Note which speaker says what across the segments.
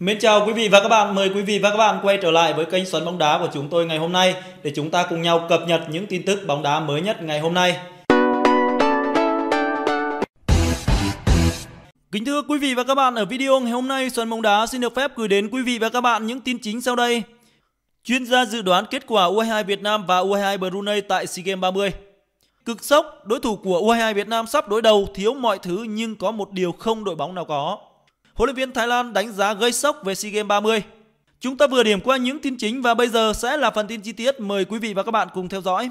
Speaker 1: Mến chào quý vị và các bạn, mời quý vị và các bạn quay trở lại với kênh Xoắn bóng đá của chúng tôi ngày hôm nay để chúng ta cùng nhau cập nhật những tin tức bóng đá mới nhất ngày hôm nay. Kính thưa quý vị và các bạn, ở video ngày hôm nay Xoắn bóng đá xin được phép gửi đến quý vị và các bạn những tin chính sau đây. Chuyên gia dự đoán kết quả U22 Việt Nam và U22 Brunei tại SEA Games 30. Cực sốc, đối thủ của U22 Việt Nam sắp đối đầu thiếu mọi thứ nhưng có một điều không đội bóng nào có. Huấn luyện viên Thái Lan đánh giá gây sốc về SEA Games 30. Chúng ta vừa điểm qua những tin chính và bây giờ sẽ là phần tin chi tiết. Mời quý vị và các bạn cùng theo dõi.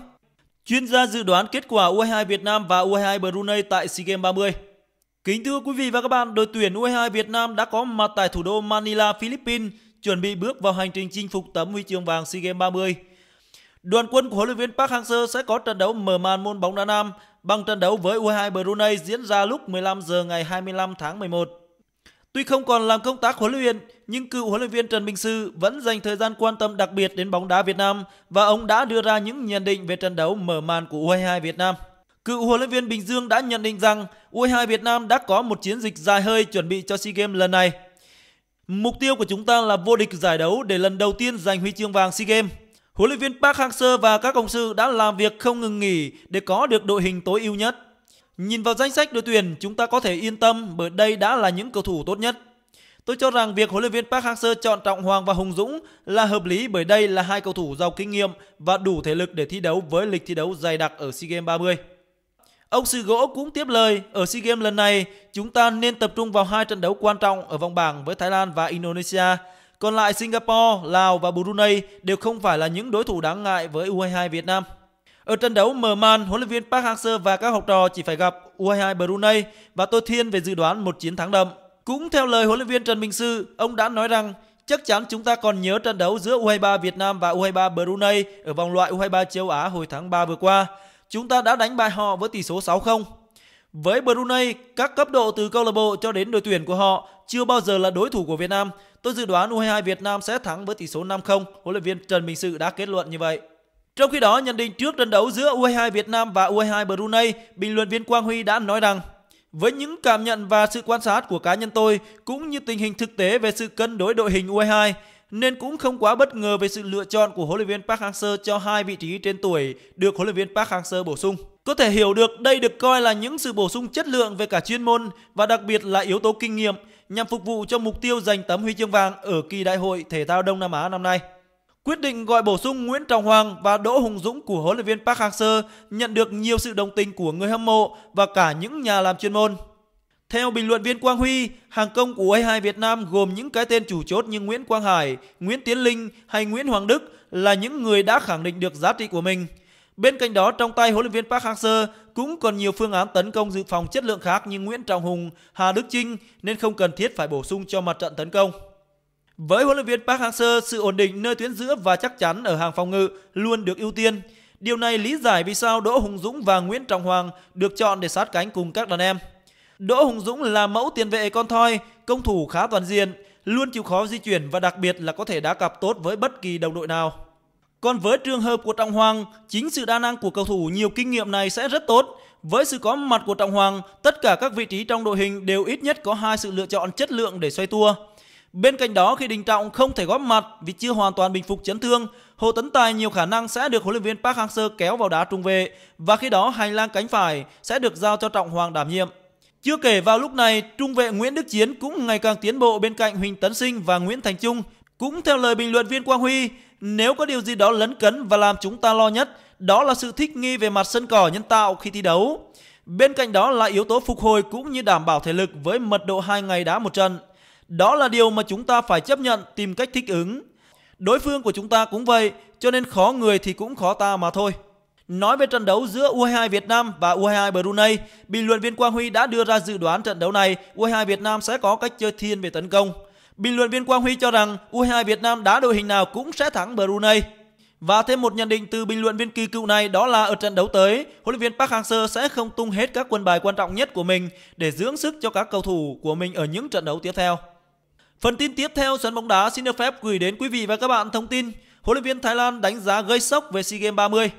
Speaker 1: Chuyên gia dự đoán kết quả U22 Việt Nam và U22 Brunei tại SEA Games 30. Kính thưa quý vị và các bạn, đội tuyển U22 Việt Nam đã có mặt tại thủ đô Manila, Philippines, chuẩn bị bước vào hành trình chinh phục tấm huy chương vàng SEA Games 30. Đoàn quân của huấn luyện viên Park Hang-seo sẽ có trận đấu mở màn môn bóng đá nam bằng trận đấu với U22 Brunei diễn ra lúc 15 giờ ngày 25 tháng 11. Tuy không còn làm công tác huấn luyện, nhưng cựu huấn luyện viên Trần Minh Sư vẫn dành thời gian quan tâm đặc biệt đến bóng đá Việt Nam và ông đã đưa ra những nhận định về trận đấu mở màn của U22 Việt Nam. Cựu huấn luyện viên Bình Dương đã nhận định rằng U22 Việt Nam đã có một chiến dịch dài hơi chuẩn bị cho SEA Games lần này. Mục tiêu của chúng ta là vô địch giải đấu để lần đầu tiên giành huy chương vàng SEA Games. Huấn luyện viên Park Hang-seo và các công sự đã làm việc không ngừng nghỉ để có được đội hình tối ưu nhất. Nhìn vào danh sách đội tuyển, chúng ta có thể yên tâm bởi đây đã là những cầu thủ tốt nhất. Tôi cho rằng việc huấn luyện viên Park Hang-seo chọn Trọng Hoàng và Hùng Dũng là hợp lý bởi đây là hai cầu thủ giàu kinh nghiệm và đủ thể lực để thi đấu với lịch thi đấu dày đặc ở SEA Games 30. Ông Sư Gỗ cũng tiếp lời, ở SEA Games lần này, chúng ta nên tập trung vào hai trận đấu quan trọng ở vòng bảng với Thái Lan và Indonesia. Còn lại Singapore, Lào và Brunei đều không phải là những đối thủ đáng ngại với U22 Việt Nam. Ở trận đấu mở màn, huấn luyện viên Park Hang-seo và các học trò chỉ phải gặp U22 Brunei và tôi thiên về dự đoán một chiến thắng đậm. Cũng theo lời huấn luyện viên Trần Minh Sư, ông đã nói rằng chắc chắn chúng ta còn nhớ trận đấu giữa U23 Việt Nam và U23 Brunei ở vòng loại U23 châu Á hồi tháng 3 vừa qua. Chúng ta đã đánh bại họ với tỷ số 6-0. Với Brunei, các cấp độ từ câu lạc bộ cho đến đội tuyển của họ chưa bao giờ là đối thủ của Việt Nam. Tôi dự đoán U22 Việt Nam sẽ thắng với tỷ số 5-0, huấn luyện viên Trần Minh Sự đã kết luận như vậy. Trong khi đó, nhận định trước trận đấu giữa U22 Việt Nam và U22 Brunei, bình luận viên Quang Huy đã nói rằng với những cảm nhận và sự quan sát của cá nhân tôi cũng như tình hình thực tế về sự cân đối đội hình U22 nên cũng không quá bất ngờ về sự lựa chọn của huấn luyện viên Park Hang-seo cho hai vị trí trên tuổi được huấn luyện viên Park Hang-seo bổ sung. Có thể hiểu được đây được coi là những sự bổ sung chất lượng về cả chuyên môn và đặc biệt là yếu tố kinh nghiệm nhằm phục vụ cho mục tiêu giành tấm huy chương vàng ở kỳ đại hội thể thao Đông Nam Á năm nay. Quyết định gọi bổ sung Nguyễn Trọng Hoàng và Đỗ Hùng Dũng của huấn luyện viên Park Hang-seo nhận được nhiều sự đồng tình của người hâm mộ và cả những nhà làm chuyên môn. Theo bình luận viên Quang Huy, hàng công của U22 Việt Nam gồm những cái tên chủ chốt như Nguyễn Quang Hải, Nguyễn Tiến Linh hay Nguyễn Hoàng Đức là những người đã khẳng định được giá trị của mình. Bên cạnh đó, trong tay huấn luyện viên Park Hang-seo cũng còn nhiều phương án tấn công dự phòng chất lượng khác như Nguyễn Trọng Hùng, Hà Đức Trinh nên không cần thiết phải bổ sung cho mặt trận tấn công. Với huấn luyện viên Park Hang-seo, sự ổn định nơi tuyến giữa và chắc chắn ở hàng phòng ngự luôn được ưu tiên. Điều này lý giải vì sao Đỗ Hùng Dũng và Nguyễn Trọng Hoàng được chọn để sát cánh cùng các đàn em. Đỗ Hùng Dũng là mẫu tiền vệ con thoi, công thủ khá toàn diện, luôn chịu khó di chuyển và đặc biệt là có thể đá cặp tốt với bất kỳ đồng đội nào. Còn với trường hợp của Trọng Hoàng, chính sự đa năng của cầu thủ nhiều kinh nghiệm này sẽ rất tốt. Với sự có mặt của Trọng Hoàng, tất cả các vị trí trong đội hình đều ít nhất có hai sự lựa chọn chất lượng để xoay tua. Bên cạnh đó khi Đình Trọng không thể góp mặt vì chưa hoàn toàn bình phục chấn thương, Hồ Tấn Tài nhiều khả năng sẽ được huấn luyện viên Park Hang-seo kéo vào đá trung vệ và khi đó hành lang cánh phải sẽ được giao cho Trọng Hoàng đảm nhiệm. Chưa kể vào lúc này, trung vệ Nguyễn Đức Chiến cũng ngày càng tiến bộ bên cạnh Huỳnh Tấn Sinh và Nguyễn Thành Trung. Cũng theo lời bình luận viên Quang Huy, nếu có điều gì đó lấn cấn và làm chúng ta lo nhất, đó là sự thích nghi về mặt sân cỏ nhân tạo khi thi đấu. Bên cạnh đó là yếu tố phục hồi cũng như đảm bảo thể lực với mật độ 2 ngày đá một trận. Đó là điều mà chúng ta phải chấp nhận tìm cách thích ứng. Đối phương của chúng ta cũng vậy, cho nên khó người thì cũng khó ta mà thôi. Nói về trận đấu giữa U22 Việt Nam và U22 Brunei, bình luận viên Quang Huy đã đưa ra dự đoán trận đấu này U22 Việt Nam sẽ có cách chơi thiên về tấn công. Bình luận viên Quang Huy cho rằng U22 Việt Nam đá đội hình nào cũng sẽ thắng Brunei. Và thêm một nhận định từ bình luận viên kỳ cựu này đó là ở trận đấu tới, huấn luyện viên Park Hang-seo sẽ không tung hết các quân bài quan trọng nhất của mình để dưỡng sức cho các cầu thủ của mình ở những trận đấu tiếp theo. Phần tin tiếp theo sân bóng đá xin được phép gửi đến quý vị và các bạn thông tin huấn luyện viên Thái Lan đánh giá gây sốc về SEA Games 30.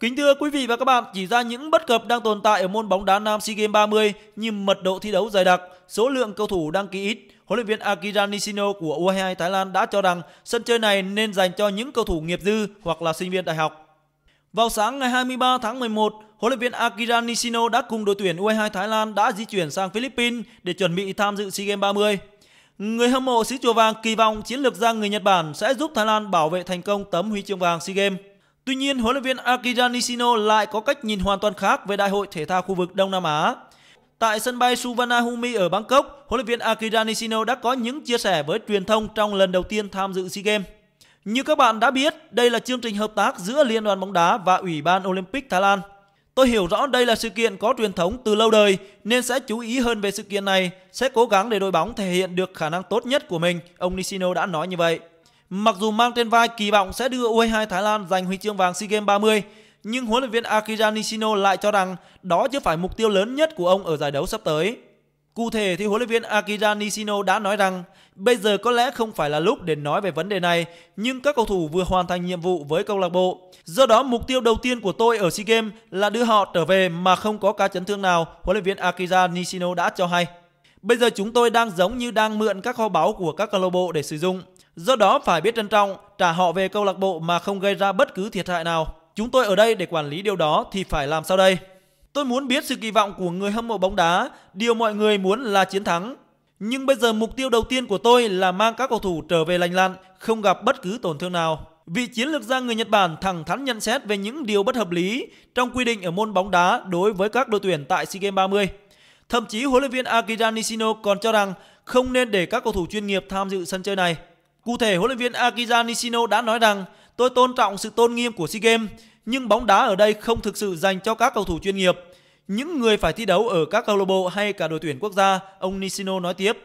Speaker 1: Kính thưa quý vị và các bạn, chỉ ra những bất cập đang tồn tại ở môn bóng đá nam SEA Games 30 như mật độ thi đấu dày đặc, số lượng cầu thủ đăng ký ít. Huấn luyện viên Akira Nishino của U22 Thái Lan đã cho rằng sân chơi này nên dành cho những cầu thủ nghiệp dư hoặc là sinh viên đại học. Vào sáng ngày 23 tháng 11, huấn luyện viên Akira Nishino đã cùng đội tuyển U22 Thái Lan đã di chuyển sang Philippines để chuẩn bị tham dự SEA Games 30. Người hâm mộ xứ chùa vàng kỳ vọng chiến lược gia người Nhật Bản sẽ giúp Thái Lan bảo vệ thành công tấm huy chương vàng SEA Games. Tuy nhiên, huấn luyện viên Akira Nishino lại có cách nhìn hoàn toàn khác về Đại hội thể thao khu vực Đông Nam Á. Tại sân bay Suvarnabhumi ở Bangkok, huấn luyện viên Akira Nishino đã có những chia sẻ với truyền thông trong lần đầu tiên tham dự SEA Games. Như các bạn đã biết, đây là chương trình hợp tác giữa Liên đoàn bóng đá và Ủy ban Olympic Thái Lan. Tôi hiểu rõ đây là sự kiện có truyền thống từ lâu đời nên sẽ chú ý hơn về sự kiện này, sẽ cố gắng để đội bóng thể hiện được khả năng tốt nhất của mình, ông Nishino đã nói như vậy. Mặc dù mang trên vai kỳ vọng sẽ đưa U22 Thái Lan giành huy chương vàng SEA Games 30, nhưng huấn luyện viên Akira Nishino lại cho rằng đó chưa phải mục tiêu lớn nhất của ông ở giải đấu sắp tới. Cụ thể thì huấn luyện viên Akira Nishino đã nói rằng bây giờ có lẽ không phải là lúc để nói về vấn đề này, nhưng các cầu thủ vừa hoàn thành nhiệm vụ với câu lạc bộ. Do đó mục tiêu đầu tiên của tôi ở SEA Games là đưa họ trở về mà không có ca chấn thương nào, huấn luyện viên Akira Nishino đã cho hay. Bây giờ chúng tôi đang giống như đang mượn các kho báu của các câu lạc bộ để sử dụng. Do đó phải biết trân trọng, trả họ về câu lạc bộ mà không gây ra bất cứ thiệt hại nào. Chúng tôi ở đây để quản lý điều đó thì phải làm sao đây? Tôi muốn biết sự kỳ vọng của người hâm mộ bóng đá, điều mọi người muốn là chiến thắng. Nhưng bây giờ mục tiêu đầu tiên của tôi là mang các cầu thủ trở về lành lặn, không gặp bất cứ tổn thương nào. Vị chiến lược gia người Nhật Bản thẳng thắn nhận xét về những điều bất hợp lý trong quy định ở môn bóng đá đối với các đội tuyển tại SEA Games 30. Thậm chí huấn luyện viên Akira Nishino còn cho rằng không nên để các cầu thủ chuyên nghiệp tham dự sân chơi này. Cụ thể, huấn luyện viên Akira Nishino đã nói rằng tôi tôn trọng sự tôn nghiêm của SEA Games, nhưng bóng đá ở đây không thực sự dành cho các cầu thủ chuyên nghiệp những người phải thi đấu ở các câu lạc bộ hay cả đội tuyển quốc gia, ông Nishino nói tiếp.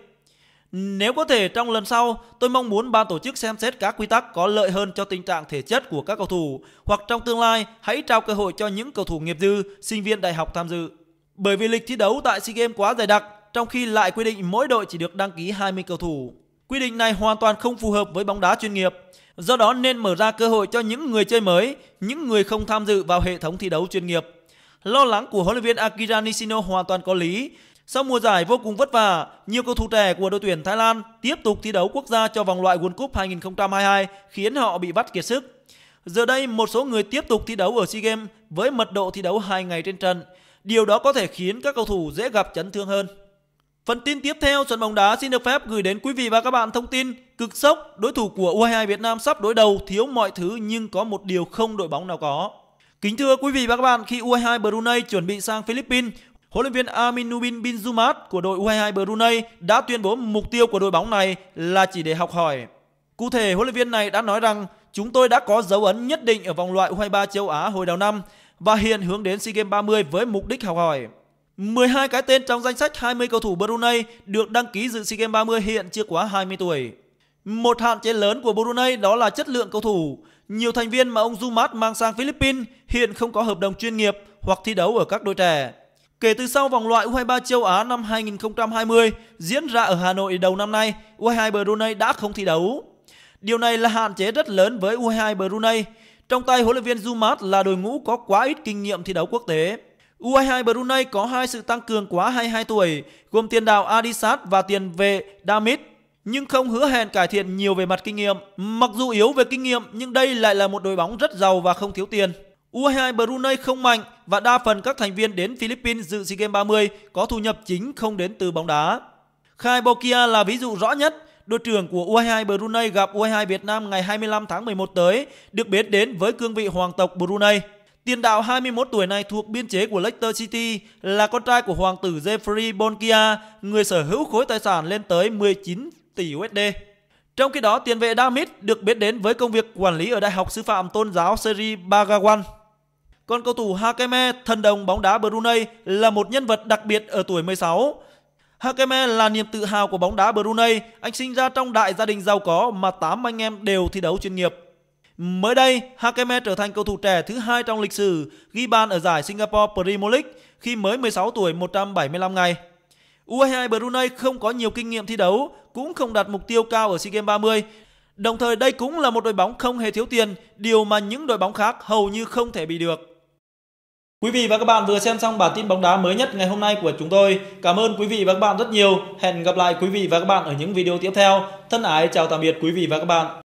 Speaker 1: Nếu có thể trong lần sau, tôi mong muốn ban tổ chức xem xét các quy tắc có lợi hơn cho tình trạng thể chất của các cầu thủ, hoặc trong tương lai hãy trao cơ hội cho những cầu thủ nghiệp dư, sinh viên đại học tham dự. Bởi vì lịch thi đấu tại SEA Games quá dày đặc, trong khi lại quy định mỗi đội chỉ được đăng ký 20 cầu thủ. Quy định này hoàn toàn không phù hợp với bóng đá chuyên nghiệp, do đó nên mở ra cơ hội cho những người chơi mới, những người không tham dự vào hệ thống thi đấu chuyên nghiệp. Lo lắng của huấn luyện viên Akira Nishino hoàn toàn có lý. Sau mùa giải vô cùng vất vả, nhiều cầu thủ trẻ của đội tuyển Thái Lan tiếp tục thi đấu quốc gia cho vòng loại World Cup 2022 khiến họ bị bắt kiệt sức. Giờ đây, một số người tiếp tục thi đấu ở SEA Games với mật độ thi đấu 2 ngày trên trận. Điều đó có thể khiến các cầu thủ dễ gặp chấn thương hơn. Phần tin tiếp theo, Xuân bóng đá xin được phép gửi đến quý vị và các bạn thông tin cực sốc đối thủ của U22 Việt Nam sắp đối đầu thiếu mọi thứ nhưng có một điều không đội bóng nào có. Kính thưa quý vị và các bạn, khi U22 Brunei chuẩn bị sang Philippines, huấn luyện viên Amin Nubin Bin Zumat của đội U22 Brunei đã tuyên bố mục tiêu của đội bóng này là chỉ để học hỏi. Cụ thể, huấn luyện viên này đã nói rằng chúng tôi đã có dấu ấn nhất định ở vòng loại U23 châu Á hồi đầu năm và hiện hướng đến SEA Games 30 với mục đích học hỏi. 12 cái tên trong danh sách 20 cầu thủ Brunei được đăng ký dự SEA Games 30 hiện chưa quá 20 tuổi. Một hạn chế lớn của Brunei đó là chất lượng cầu thủ. Nhiều thành viên mà ông Zumat mang sang Philippines hiện không có hợp đồng chuyên nghiệp hoặc thi đấu ở các đội trẻ. Kể từ sau vòng loại U23 châu Á năm 2020 diễn ra ở Hà Nội đầu năm nay, U22 Brunei đã không thi đấu. Điều này là hạn chế rất lớn với U22 Brunei. Trong tay huấn luyện viên Zumat là đội ngũ có quá ít kinh nghiệm thi đấu quốc tế. U22 Brunei có hai sự tăng cường quá 22 tuổi, gồm tiền đạo Adisat và tiền vệ Damit nhưng không hứa hẹn cải thiện nhiều về mặt kinh nghiệm. Mặc dù yếu về kinh nghiệm nhưng đây lại là một đội bóng rất giàu và không thiếu tiền. U22 Brunei không mạnh và đa phần các thành viên đến Philippines dự SEA Games 30 có thu nhập chính không đến từ bóng đá. Khai Bokia là ví dụ rõ nhất. Đội trưởng của U22 Brunei gặp U22 Việt Nam ngày 25 tháng 11 tới, được biết đến với cương vị hoàng tộc Brunei. Tiền đạo 21 tuổi này thuộc biên chế của Leicester City, là con trai của hoàng tử Jeffrey Bonkia, người sở hữu khối tài sản lên tới 19 tỷ USD. Trong khi đó, tiền vệ Damit được biết đến với công việc quản lý ở Đại học Sư phạm Tôn giáo Seri Bagawan. Còn cầu thủ Hakeme, thần đồng bóng đá Brunei, là một nhân vật đặc biệt ở tuổi 16. Hakeme là niềm tự hào của bóng đá Brunei. Anh sinh ra trong đại gia đình giàu có mà 8 anh em đều thi đấu chuyên nghiệp. Mới đây, Hakeme trở thành cầu thủ trẻ thứ hai trong lịch sử ghi bàn ở giải Singapore Premier League khi mới 16 tuổi 175 ngày. U22 Brunei không có nhiều kinh nghiệm thi đấu, cũng không đạt mục tiêu cao ở SEA Games 30. Đồng thời đây cũng là một đội bóng không hề thiếu tiền, điều mà những đội bóng khác hầu như không thể bị được. Quý vị và các bạn vừa xem xong bản tin bóng đá mới nhất ngày hôm nay của chúng tôi. Cảm ơn quý vị và các bạn rất nhiều. Hẹn gặp lại quý vị và các bạn ở những video tiếp theo. Thân ái chào tạm biệt quý vị và các bạn.